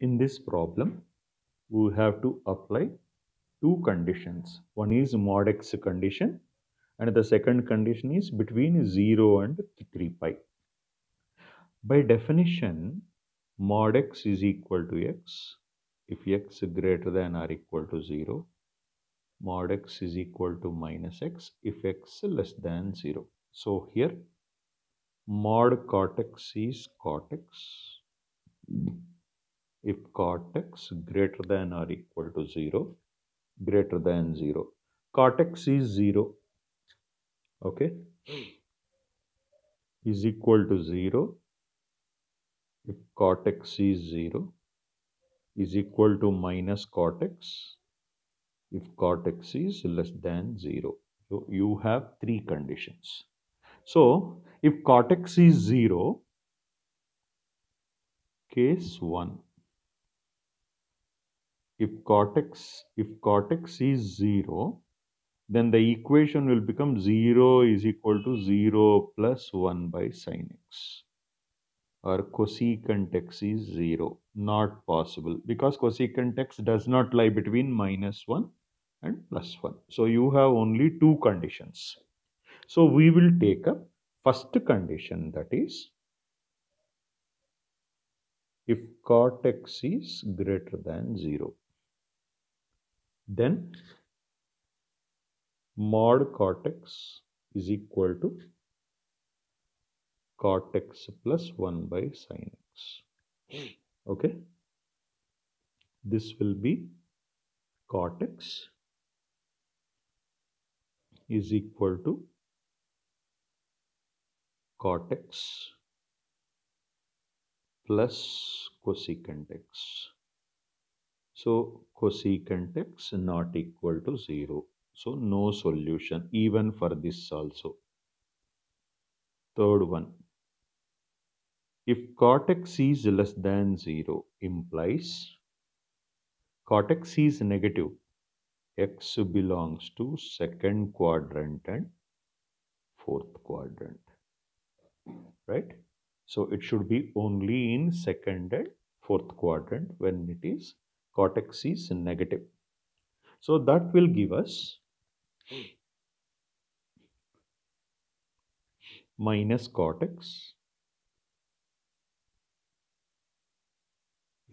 in this problem, we have to apply two conditions. One is mod x condition and the second condition is between 0 and 3 pi. By definition, mod x is equal to x if x greater than or equal to 0. Mod x is equal to minus x if x less than 0. So here mod cortex is cortex if cortex greater than or equal to 0, greater than 0. Cortex is 0, okay, is equal to 0. If cortex is 0, is equal to minus cortex if cortex is less than 0. So, you have three conditions. So, if cortex is 0, case 1 if cortex if cortex is 0 then the equation will become 0 is equal to 0 plus 1 by sin x or cosecant x is 0 not possible because cosecant x does not lie between minus 1 and plus 1 so you have only two conditions so we will take up first condition that is if cortex is greater than 0 then mod cortex is equal to cortex plus 1 by sine x okay this will be cortex is equal to cortex plus cosecant x so cosecant x not equal to 0. So no solution even for this also. Third one. If cot x is less than 0 implies cot x is negative. x belongs to second quadrant and fourth quadrant. Right? So it should be only in second and fourth quadrant when it is cortex is negative. So that will give us minus cortex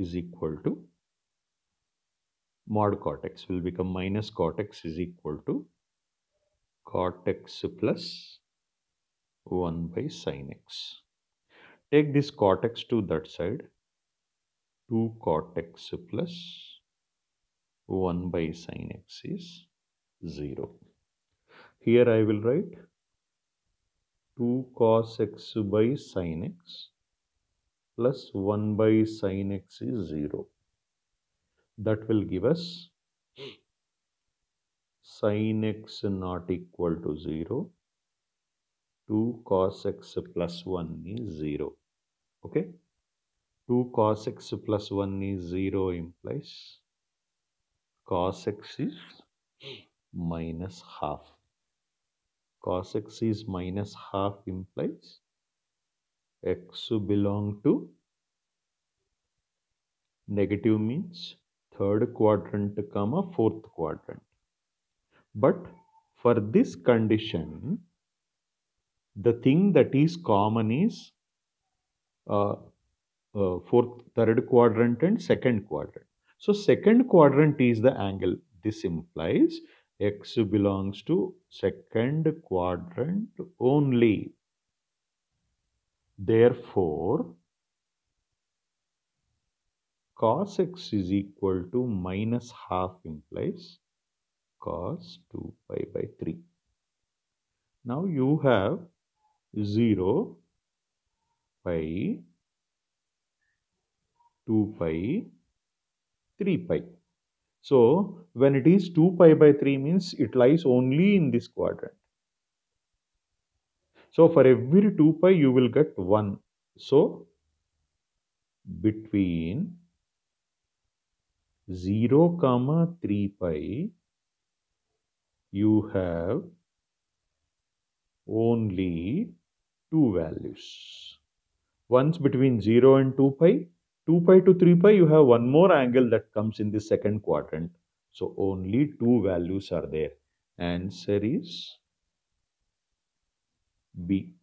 is equal to mod cortex will become minus cortex is equal to cortex plus 1 by sin x. Take this cortex to that side 2 cot x plus 1 by sine x is 0. Here I will write 2 cos x by sine x plus 1 by sine x is 0. That will give us sine x not equal to 0. 2 cos x plus 1 is 0. Okay. 2 cos x plus 1 is 0 implies cos x is minus half. Cos x is minus half implies x belong to negative means third quadrant comma fourth quadrant. But for this condition, the thing that is common is uh, uh, fourth, third quadrant and second quadrant. So second quadrant is the angle. This implies x belongs to second quadrant only. Therefore, cos x is equal to minus half implies cos 2 pi by 3. Now you have 0 pi 2 pi 3 pi. So when it is 2 pi by 3 means it lies only in this quadrant. So for every 2 pi you will get 1. So between 0 comma 3 pi you have only two values. Once between 0 and 2 pi 2 pi to 3 pi, you have one more angle that comes in the second quadrant. So, only two values are there. Answer is B.